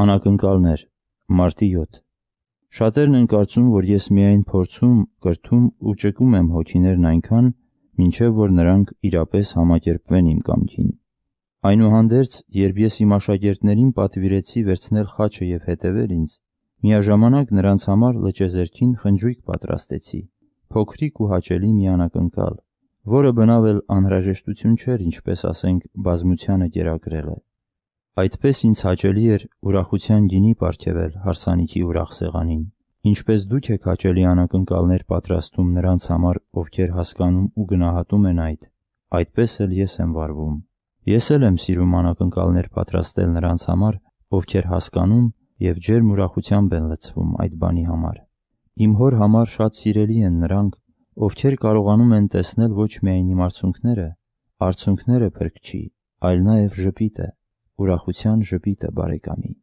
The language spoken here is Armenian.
Անակնկալներ, մարտի 7 Շատերն են կարծում, որ ես միայն փորձում, կրթում ու ճկում եմ հոգիներն այնքան, մինչև որ նրանք իրապես համակերպվեն իմ կամքին։ Այնուհանդերձ, երբ ես իմ աշակերտներին պատվիրեցի վերցնել խաչը եւ հետևել ինձ, միաժամանակ նրանց համար լճեզերքին խնջույք պատրաստեցի, փոքրիկ ու հաճելի մի անակնկալ, որը բնավ էլ անհրաժեշտություն չէր, ինչպես ասենք, բազմությանը գերագրելը։ Այդպես ինձ հաճելի էր ուրախության գինի պարգևել հարսանիքի ուրախ սեղանին, ինչպես դուք եք հաճելի անակնկալներ պատրաստում նրանց համար, ովքեր հասկանում ու գնահատում են այդ, այդպես էլ ես եմ վարվում։ Ես էլ եմ սիրում անակնկալներ պատրաստել նրանց համար, ովքեր հասկանում եւ ջերմ ուրախությամբ են լցվում այդ բանի համար։ Իմ հոր համար շատ սիրելի են նրանք, ովքեր կարողանում են տեսնել ոչ միայն իմ արցունքները, արցունքները փրկչի, այլ նաեւ ժպիտը ուրախության ժպիտը բարեկամի